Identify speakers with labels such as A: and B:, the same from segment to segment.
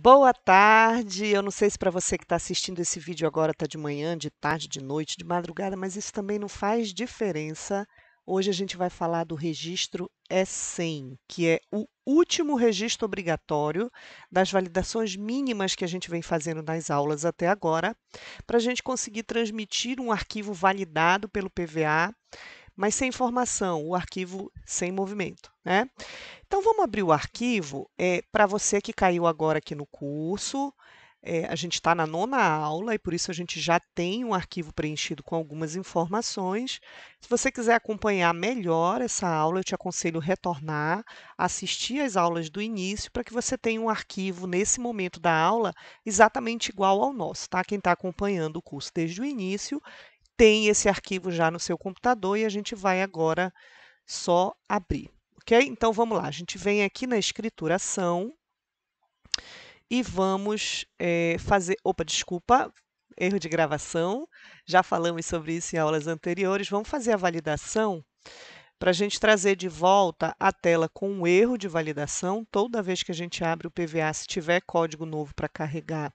A: Boa tarde. Eu não sei se para você que está assistindo esse vídeo agora está de manhã, de tarde, de noite, de madrugada, mas isso também não faz diferença. Hoje a gente vai falar do registro E100, que é o último registro obrigatório das validações mínimas que a gente vem fazendo nas aulas até agora, para a gente conseguir transmitir um arquivo validado pelo PVA mas sem informação, o arquivo sem movimento. Né? Então, vamos abrir o arquivo é, para você que caiu agora aqui no curso. É, a gente está na nona aula e por isso a gente já tem um arquivo preenchido com algumas informações. Se você quiser acompanhar melhor essa aula, eu te aconselho retornar, assistir às aulas do início para que você tenha um arquivo nesse momento da aula exatamente igual ao nosso, tá? Quem está acompanhando o curso desde o início tem esse arquivo já no seu computador e a gente vai agora só abrir, ok? Então, vamos lá. A gente vem aqui na escrituração e vamos é, fazer... Opa, desculpa, erro de gravação. Já falamos sobre isso em aulas anteriores. Vamos fazer a validação para a gente trazer de volta a tela com um erro de validação. Toda vez que a gente abre o PVA, se tiver código novo para carregar,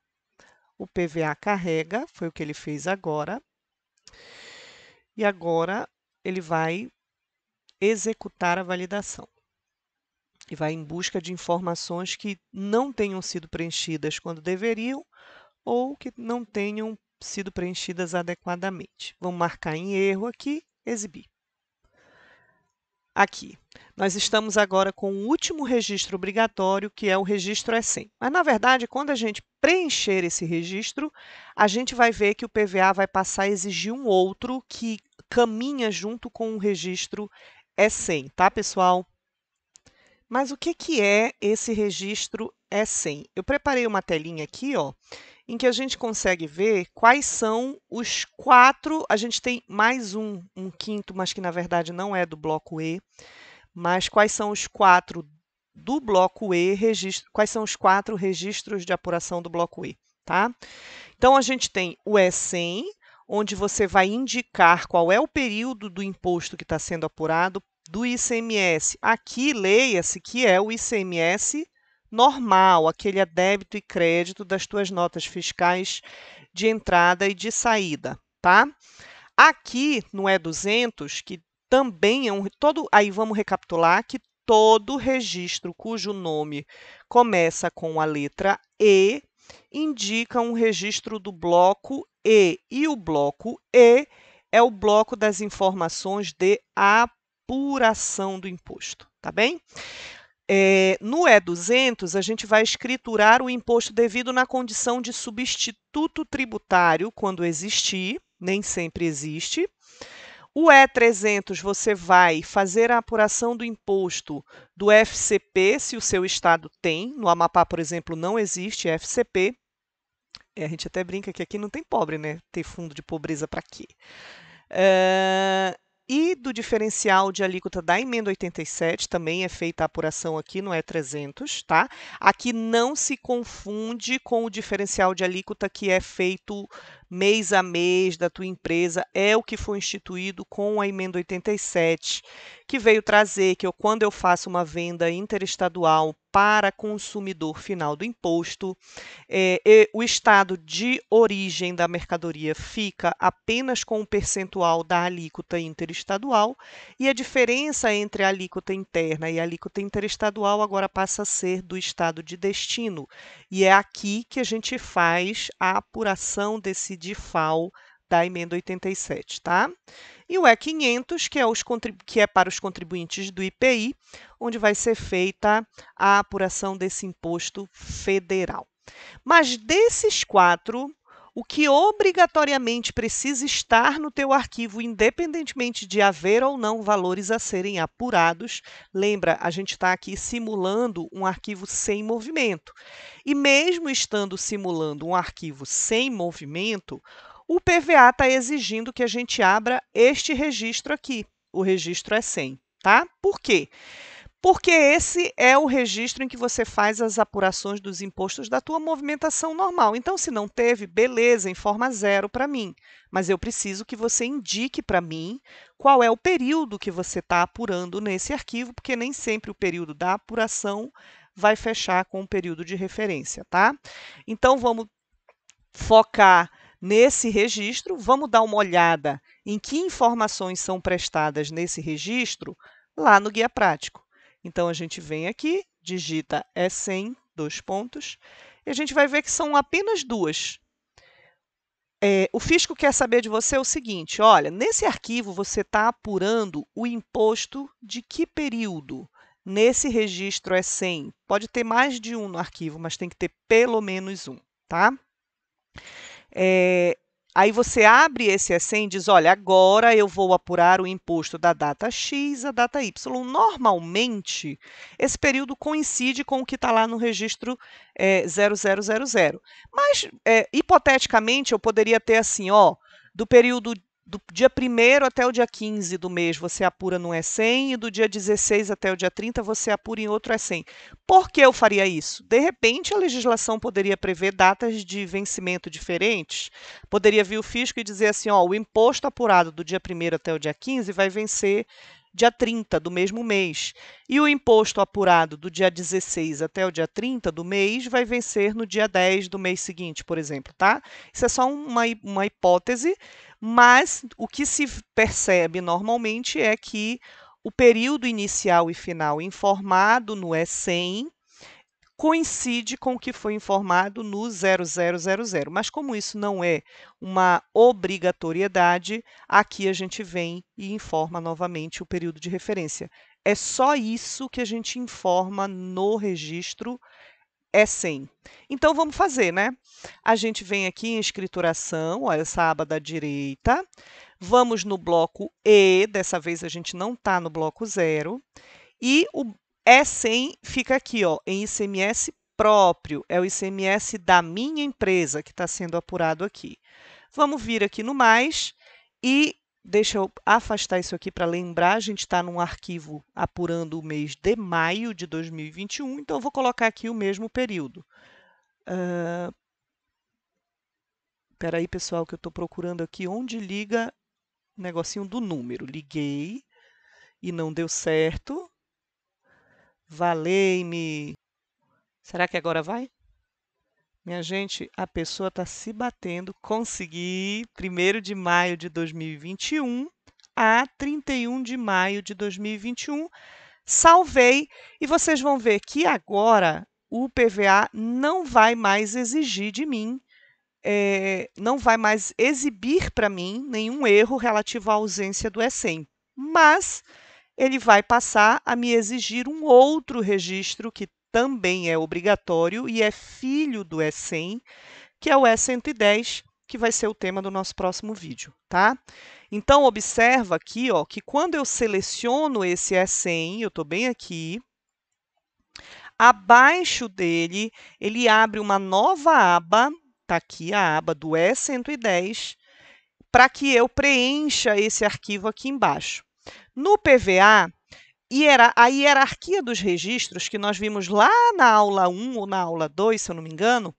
A: o PVA carrega, foi o que ele fez agora. E agora ele vai executar a validação e vai em busca de informações que não tenham sido preenchidas quando deveriam ou que não tenham sido preenchidas adequadamente. Vamos marcar em erro aqui, exibir. Aqui, nós estamos agora com o último registro obrigatório, que é o registro ESEM. Mas, na verdade, quando a gente preencher esse registro, a gente vai ver que o PVA vai passar a exigir um outro que caminha junto com o registro ESEM, tá, pessoal? Mas o que, que é esse registro ESEM? Eu preparei uma telinha aqui, ó, em que a gente consegue ver quais são os quatro. A gente tem mais um, um quinto, mas que na verdade não é do bloco E mas quais são os quatro do bloco E, registro, quais são os quatro registros de apuração do bloco E, tá? Então, a gente tem o E100, onde você vai indicar qual é o período do imposto que está sendo apurado do ICMS. Aqui, leia-se que é o ICMS normal, aquele a é débito e crédito das tuas notas fiscais de entrada e de saída, tá? Aqui, no E200, que também é um todo. Aí vamos recapitular que todo registro cujo nome começa com a letra E indica um registro do bloco E. E o bloco E é o bloco das informações de apuração do imposto, tá bem? É, no E200, a gente vai escriturar o imposto devido na condição de substituto tributário, quando existir, nem sempre existe. O E300 você vai fazer a apuração do imposto do FCP, se o seu estado tem. No Amapá, por exemplo, não existe FCP. É, a gente até brinca que aqui não tem pobre, né? Ter fundo de pobreza para quê? e do diferencial de alíquota da emenda 87, também é feita a apuração aqui no é E300, tá? Aqui não se confunde com o diferencial de alíquota que é feito mês a mês da tua empresa, é o que foi instituído com a emenda 87, que veio trazer que eu, quando eu faço uma venda interestadual para consumidor final do imposto, é, o estado de origem da mercadoria fica apenas com o percentual da alíquota interestadual e a diferença entre a alíquota interna e a alíquota interestadual agora passa a ser do estado de destino. E é aqui que a gente faz a apuração desse DIFAL da emenda 87, tá? E o E500, que é, os, que é para os contribuintes do IPI, onde vai ser feita a apuração desse imposto federal. Mas desses quatro, o que obrigatoriamente precisa estar no teu arquivo, independentemente de haver ou não valores a serem apurados. Lembra, a gente está aqui simulando um arquivo sem movimento. E mesmo estando simulando um arquivo sem movimento, o PVA está exigindo que a gente abra este registro aqui. O registro é 100, tá? Por quê? Porque esse é o registro em que você faz as apurações dos impostos da tua movimentação normal. Então, se não teve, beleza, informa zero para mim. Mas eu preciso que você indique para mim qual é o período que você está apurando nesse arquivo, porque nem sempre o período da apuração vai fechar com o período de referência, tá? Então, vamos focar nesse registro, vamos dar uma olhada em que informações são prestadas nesse registro lá no guia prático. Então, a gente vem aqui, digita é 100, dois pontos, e a gente vai ver que são apenas duas. É, o fisco quer saber de você o seguinte, olha, nesse arquivo você está apurando o imposto de que período? Nesse registro é 100. Pode ter mais de um no arquivo, mas tem que ter pelo menos um, tá? É, aí você abre esse ECEN e diz, olha, agora eu vou apurar o imposto da data X à data Y. Normalmente, esse período coincide com o que está lá no registro é, eh, 0000. Mas, é, hipoteticamente, eu poderia ter assim, ó, do período do dia 1 até o dia 15 do mês você apura num E100 e do dia 16 até o dia 30 você apura em outro E100. Por que eu faria isso? De repente, a legislação poderia prever datas de vencimento diferentes. Poderia vir o fisco e dizer assim, ó, o imposto apurado do dia 1 até o dia 15 vai vencer dia 30 do mesmo mês, e o imposto apurado do dia 16 até o dia 30 do mês vai vencer no dia 10 do mês seguinte, por exemplo, tá? Isso é só uma, uma hipótese, mas o que se percebe normalmente é que o período inicial e final informado no E100 coincide com o que foi informado no 0000. Mas como isso não é uma obrigatoriedade, aqui a gente vem e informa novamente o período de referência. É só isso que a gente informa no registro é 100. Então, vamos fazer, né? A gente vem aqui em escrituração, olha essa aba da direita. Vamos no bloco E, dessa vez a gente não está no bloco zero. E o, é E100 fica aqui, ó, em ICMS próprio, é o ICMS da minha empresa que está sendo apurado aqui. Vamos vir aqui no mais e deixa eu afastar isso aqui para lembrar, a gente está num arquivo apurando o mês de maio de 2021, então eu vou colocar aqui o mesmo período. Uh, ah, Espera aí, pessoal, que eu estou procurando aqui onde liga o negocinho do número. Liguei e não deu certo valei-me. Será que agora vai? Minha gente, a pessoa está se batendo. Consegui, 1 de maio de 2021 a 31 de maio de 2021. Salvei e vocês vão ver que agora o PVA não vai mais exigir de mim, é, não vai mais exibir para mim nenhum erro relativo à ausência do ESEM. Mas ele vai passar a me exigir um outro registro que também é obrigatório e é filho do E100, que é o E110, que vai ser o tema do nosso próximo vídeo, tá? Então, observa aqui, ó, que quando eu seleciono esse E100, eu estou bem aqui, abaixo dele, ele abre uma nova aba, tá aqui a aba do E110, para que eu preencha esse arquivo aqui embaixo. No PVA, a hierarquia dos registros, que nós vimos lá na aula 1 ou na aula 2, se eu não me engano,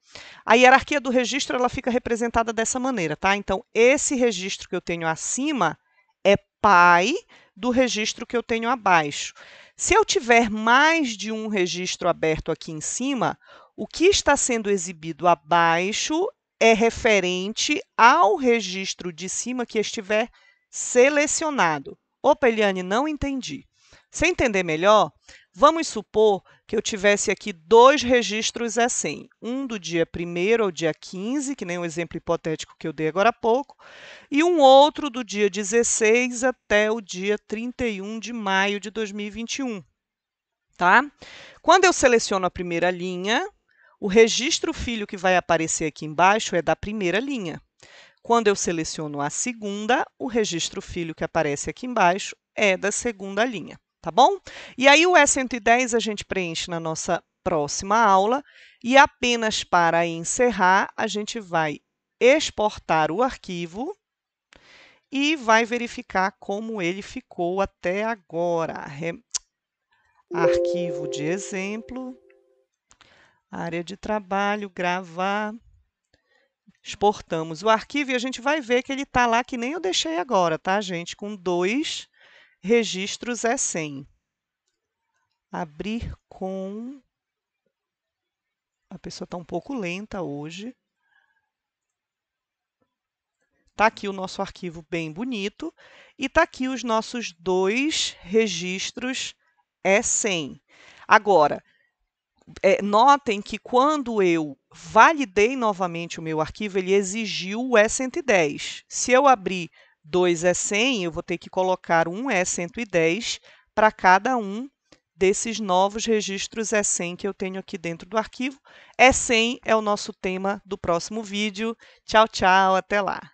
A: a hierarquia do registro ela fica representada dessa maneira, tá? Então, esse registro que eu tenho acima é pai do registro que eu tenho abaixo. Se eu tiver mais de um registro aberto aqui em cima, o que está sendo exibido abaixo é referente ao registro de cima que estiver selecionado. Opa, Eliane, não entendi. Sem entender melhor, vamos supor que eu tivesse aqui dois registros assim, um do dia 1 ao dia 15, que nem o exemplo hipotético que eu dei agora há pouco, e um outro do dia 16 até o dia 31 de maio de 2021. Tá? Quando eu seleciono a primeira linha, o registro filho que vai aparecer aqui embaixo é da primeira linha. Quando eu seleciono a segunda, o registro filho que aparece aqui embaixo é da segunda linha, tá bom? E aí o E110 a gente preenche na nossa próxima aula e apenas para encerrar, a gente vai exportar o arquivo e vai verificar como ele ficou até agora.
B: Arquivo de
A: exemplo, área de trabalho, gravar exportamos o arquivo e a gente vai ver que ele está lá que nem eu deixei agora, tá, gente? Com dois registros é 100 Abrir com... A pessoa está um pouco lenta hoje. Está aqui o nosso arquivo bem bonito e está aqui os nossos dois registros é 100 Agora, é, notem que quando eu validei novamente o meu arquivo, ele exigiu o E110. Se eu abrir dois E100, eu vou ter que colocar um E110 para cada um desses novos registros E100 que eu tenho aqui dentro do arquivo. E100 é o nosso tema do próximo vídeo. Tchau, tchau, até lá!